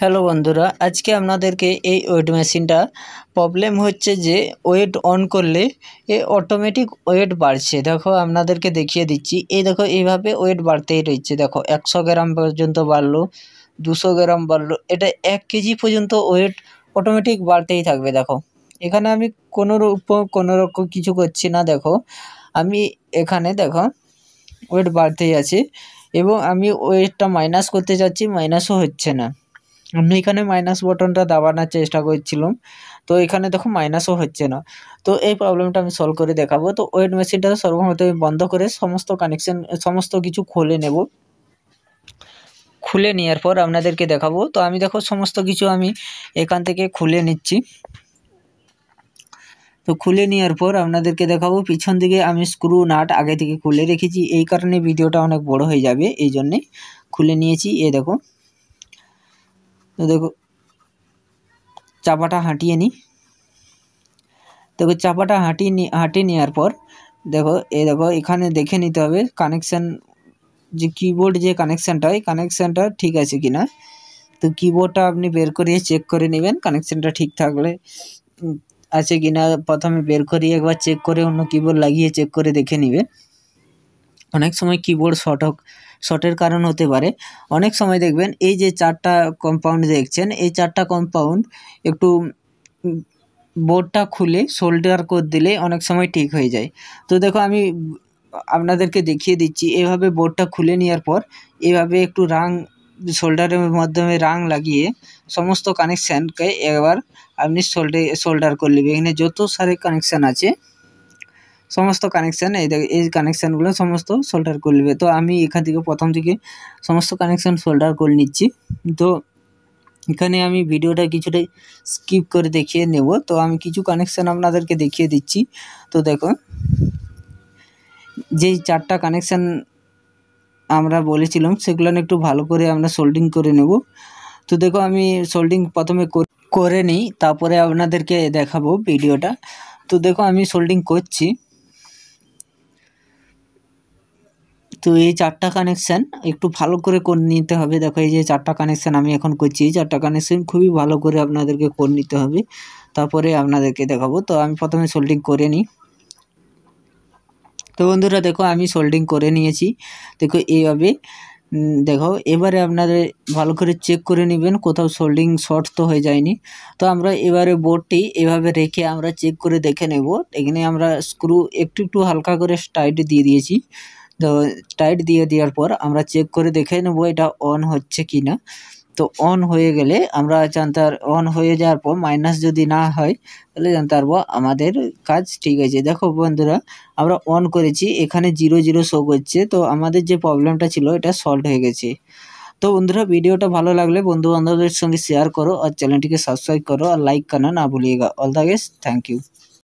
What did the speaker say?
hello বন্ধুরা আজকে আপনাদেরকে এই ওয়েট মেশিনটা প্রবলেম হচ্ছে যে ওয়েট অন করলে এ অটোমেটিক ওয়েট বাড়ছে দেখো আপনাদেরকে দেখিয়ে দিচ্ছি এই দেখো এইভাবে ওয়েট বাড়তেই রয়েছে দেখো একশো গ্রাম পর্যন্ত বাড়লো দুশো গ্রাম বাড়লো এটা এক কেজি পর্যন্ত ওয়েট অটোমেটিক বাড়তেই থাকবে দেখো এখানে আমি কোনো কোনো রকম কিছু করছি না দেখো আমি এখানে দেখো ওয়েট বাড়তেই আছে এবং আমি ওয়েটটা মাইনাস করতে চাচ্ছি মাইনাসও হচ্ছে না আমি এখানে মাইনাস বটনটা দাবানোর চেষ্টা করছিলাম তো এখানে দেখো মাইনাসও হচ্ছে না তো এই প্রবলেমটা আমি সলভ করে দেখাবো তো ওয়েট মেশিনটা সর্বপ্রথমে বন্ধ করে সমস্ত কানেকশন সমস্ত কিছু খুলে নেব খুলে নেওয়ার পর আপনাদেরকে দেখাবো তো আমি দেখো সমস্ত কিছু আমি এখান থেকে খুলে নিচ্ছি তো খুলে নেওয়ার পর আপনাদেরকে দেখাবো পিছন দিকে আমি স্ক্রু নাট আগে থেকে খুলে রেখেছি এই কারণে ভিডিওটা অনেক বড় হয়ে যাবে এই জন্যে খুলে নিয়েছি এ দেখো দেখো চাপাটা হাঁটিয়ে নিই দেখো চাপাটা হাঁটিয়ে নি হাঁটিয়ে নেওয়ার পর দেখো এ দেখো এখানে দেখে নিতে হবে কানেকশান যে কিবোর্ড যে কানেকশানটা ওই কানেকশানটা ঠিক আছে কি না তো কিবোর্ডটা আপনি বের করিয়ে চেক করে নেবেন কানেকশানটা ঠিক থাকলে আছে কি না প্রথমে বের করিয়ে একবার চেক করে অন্য কিবোর্ড লাগিয়ে চেক করে দেখে নেবেন অনেক সময় কিবোর্ড শর্ট শর্টের কারণ হতে পারে অনেক সময় দেখবেন এই যে চারটা কম্পাউন্ড দেখছেন এই চারটা কম্পাউন্ড একটু বোর্ডটা খুলে শোল্ডার করে দিলে অনেক সময় ঠিক হয়ে যায় তো দেখো আমি আপনাদেরকে দেখিয়ে দিচ্ছি এভাবে বোর্ডটা খুলে নেওয়ার পর এভাবে একটু রাং শোল্ডারের মাধ্যমে রাং লাগিয়ে সমস্ত কানেকশানকে একবার আপনি শোল্ডে শোল্ডার করে নেবেন এখানে যত সারে কানেকশান আছে সমস্ত কানেকশান এই দেখ এই কানেকশানগুলো সমস্ত সোল্ডার করে নেবে তো আমি এখান থেকে প্রথম থেকে সমস্ত কানেকশান সোল্ডার করে নিচ্ছি তো এখানে আমি ভিডিওটা কিছুটা স্কিপ করে দেখিয়ে নেব তো আমি কিছু কানেকশান আপনাদেরকে দেখিয়ে দিচ্ছি তো দেখো যেই চারটা কানেকশান আমরা বলেছিলাম সেগুলো একটু ভালো করে আমরা সোল্ডিং করে নেব তো দেখো আমি সোল্ডিং প্রথমে করে নিই তারপরে আপনাদেরকে দেখাবো ভিডিওটা তো দেখো আমি সোল্ডিং করছি তো এই চারটা কানেকশান একটু ভালো করে করে নিতে হবে দেখো এই যে চারটা কানেকশান আমি এখন করছি এই চারটা কানেকশান খুবই ভালো করে আপনাদেরকে করে নিতে হবে তারপরে আপনাদেরকে দেখাবো তো আমি প্রথমে সোল্ডিং করে নিই তো বন্ধুরা দেখো আমি সোল্ডিং করে নিয়েছি দেখো এইভাবে দেখো এবারে আপনাদের ভালো করে চেক করে নেবেন কোথাও সোল্ডিং শর্ট তো হয়ে যায়নি তো আমরা এবারে বোর্ডটি এভাবে রেখে আমরা চেক করে দেখে নেব এখানে আমরা স্ক্রু একটু একটু হালকা করে টাইট দিয়ে দিয়েছি তো টাইট দিয়ে দেওয়ার পর আমরা চেক করে দেখে নেব এটা অন হচ্ছে কি না তো অন হয়ে গেলে আমরা জানতার অন হয়ে যাওয়ার পর মাইনাস যদি না হয় তাহলে জানতে পারবো আমাদের কাজ ঠিক আছে দেখো বন্ধুরা আমরা অন করেছি এখানে জিরো জিরো শো করছে তো আমাদের যে প্রবলেমটা ছিল এটা সলভ হয়ে গেছে তো বন্ধুরা ভিডিওটা ভালো লাগলে বন্ধু বান্ধবদের সঙ্গে শেয়ার করো আর চ্যানেলটিকে সাবস্ক্রাইব করো আর লাইক করা না ভুলিয়ে গা all the best thank you